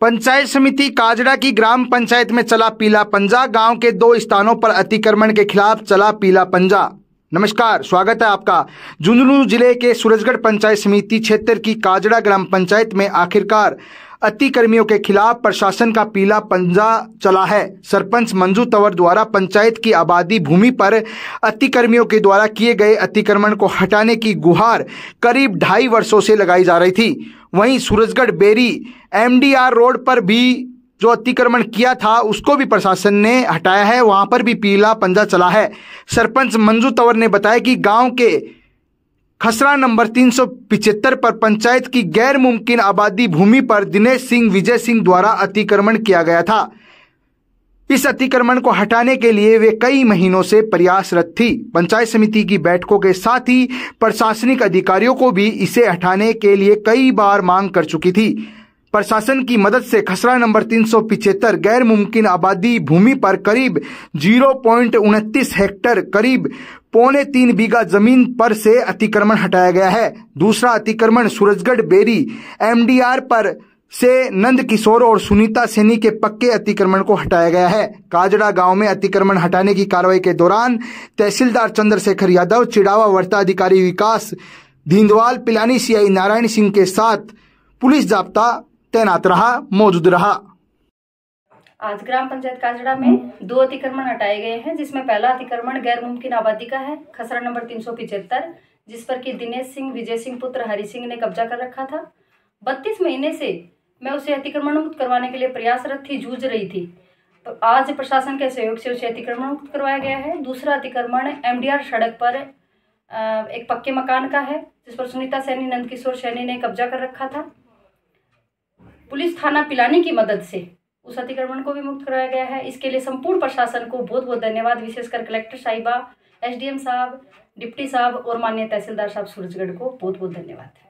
पंचायत समिति काजड़ा की ग्राम पंचायत में चला पीला पंजा गांव के दो स्थानों पर अतिक्रमण के खिलाफ चला पीला पंजा नमस्कार स्वागत है आपका झुंझुनू जिले के सूरजगढ़ पंचायत समिति क्षेत्र की काजड़ा ग्राम पंचायत में आखिरकार अतिक्रमियों के खिलाफ प्रशासन का पीला पंजा चला है सरपंच मंजू तंवर द्वारा पंचायत की आबादी भूमि पर अतिक्रमियों के द्वारा किए गए अतिक्रमण को हटाने की गुहार करीब ढाई वर्षों से लगाई जा रही थी वहीं सूरजगढ़ बेरी एमडीआर रोड पर भी जो अतिक्रमण किया था उसको भी प्रशासन ने हटाया है वहां पर भी पीला पंजा चला है सरपंच मंजू तंवर ने बताया कि गांव के खसरा नंबर तीन पर पंचायत की गैर मुमकिन आबादी भूमि पर दिनेश सिंह विजय सिंह द्वारा अतिक्रमण किया गया था इस अतिक्रमण को हटाने के लिए वे कई महीनों से प्रयासरत थी पंचायत समिति की बैठकों के साथ ही प्रशासनिक अधिकारियों को भी इसे हटाने के लिए कई बार मांग कर चुकी थी प्रशासन की मदद से खसरा नंबर तीन सौ पिछहत्तर गैर मुमकिन आबादी भूमि पर करीब जीरो प्वाइंट उनतीस हेक्टेयर करीब पौने तीन बीघा जमीन पर से अतिक्रमण हटाया गया है दूसरा अतिक्रमण सूरजगढ़ बेरी एमडीआर पर से नंद किशोर और सुनीता सैनी के पक्के अतिक्रमण को हटाया गया है काजड़ा गांव में अतिक्रमण हटाने की कार्रवाई के दौरान तहसीलदार चंद्रशेखर यादव चिड़ावा वर्ता अधिकारी विकास धींदवाल पिलानी सीआई नारायण सिंह के साथ पुलिस जाप्ता तैनात रहा मौजूद रहा आज ग्राम पंचायत काजड़ा में दो अतिक्रमण हटाए गए हैं जिसमें पहला अतिक्रमण गैर मुमकिन आबादी का है खसरा नंबर तीन सौ पिछहत्तर जिस पर कि दिनेश सिंह विजय सिंह पुत्र हरि सिंह ने कब्जा कर रखा था बत्तीस महीने से मैं उसे अतिक्रमण मुक्त करवाने के लिए प्रयासरत थी जूझ रही थी तो आज प्रशासन के सहयोग से उसे अतिक्रमण मुक्त करवाया गया है दूसरा अतिक्रमण एम सड़क पर एक पक्के मकान का है जिस पर सुनीता सैनी नंद किशोर सैनी ने कब्जा कर रखा था पुलिस थाना पिलानी की मदद से उस अतिक्रमण को भी मुक्त कराया गया है इसके लिए संपूर्ण प्रशासन को बहुत बहुत धन्यवाद विशेषकर कलेक्टर साहिबा एसडीएम साहब डिप्टी साहब और माननीय तहसीलदार साहब सूरजगढ़ को बहुत बहुत धन्यवाद